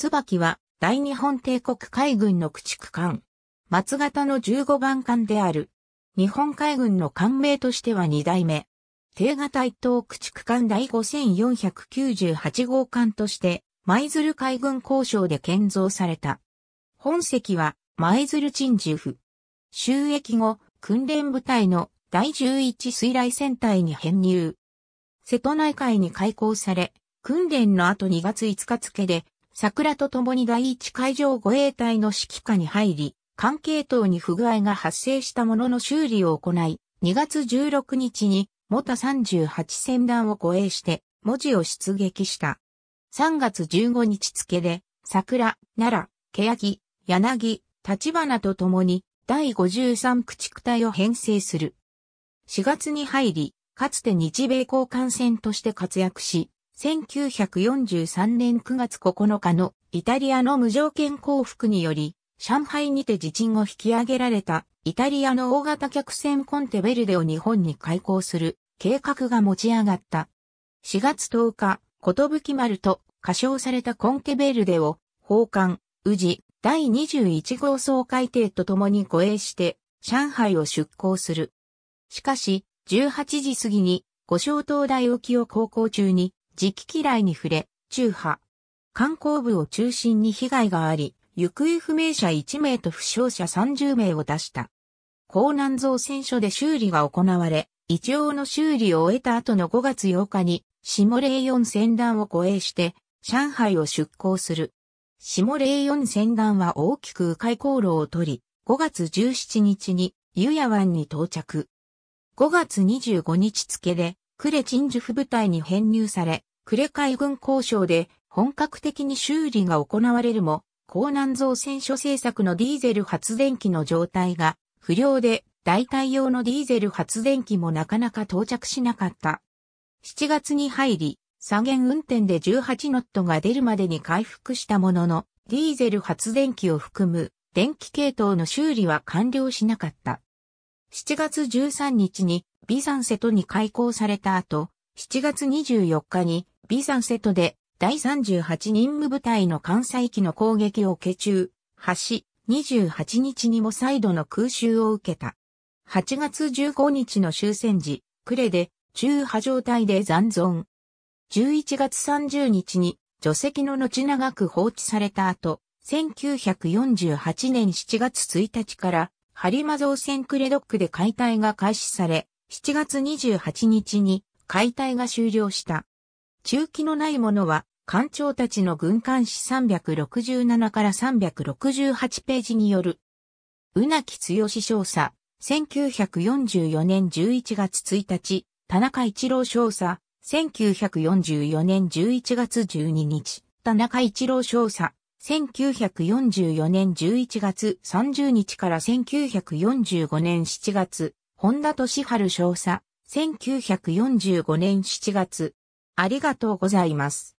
椿は大日本帝国海軍の駆逐艦。松型の15番艦である。日本海軍の艦名としては2代目。低型一等駆逐艦第5498号艦として、舞鶴海軍交渉で建造された。本席は舞鶴鎮守府。収益後、訓練部隊の第11水雷戦隊に編入。瀬戸内海に開港され、訓練の後2月5日付で桜と共に第一海上護衛隊の指揮下に入り、関係等に不具合が発生したものの修理を行い、2月16日に、モタ38船団を護衛して、文字を出撃した。3月15日付で、桜、奈良、欅、柳、立花と共に、第53駆逐隊を編成する。4月に入り、かつて日米交換戦として活躍し、1943年9月9日のイタリアの無条件降伏により、上海にて自鎮を引き上げられたイタリアの大型客船コンテベルデを日本に開港する計画が持ち上がった。4月10日、寿丸と仮称されたコンテベルデを奉還、宇治第21号総会艇と共に護衛して上海を出港する。しかし、18時過ぎに五小灯台沖を航行中に時期嫌いに触れ、中波。観光部を中心に被害があり、行方不明者1名と負傷者30名を出した。港南造船所で修理が行われ、一応の修理を終えた後の5月8日に、下霊四船団を護衛して、上海を出港する。下霊四船団は大きく迂回航路を取り、5月17日に、湯屋湾に到着。5月25日付で、呉鎮守府部隊に編入され、呉海軍交渉で本格的に修理が行われるも、港南造船所政策のディーゼル発電機の状態が不良で代替用のディーゼル発電機もなかなか到着しなかった。7月に入り、左舷運転で18ノットが出るまでに回復したものの、ディーゼル発電機を含む電気系統の修理は完了しなかった。7月13日にビザンセとに開港された後、7月24日にビザンセトで第38任務部隊の関西機の攻撃を受け中、橋、28日にも再度の空襲を受けた。8月15日の終戦時、クレで中波状態で残存。11月30日に除籍の後長く放置された後、1948年7月1日からハリマ造船クレドックで解体が開始され、7月28日に解体が終了した。中期のないものは、艦長たちの軍艦史367から368ページによる。うなきつよし少佐、1944年11月1日、田中一郎少佐、1944年11月12日、田中一郎少佐、1944年11月30日から1945年7月、本田敏春少佐、1945年7月。ありがとうございます。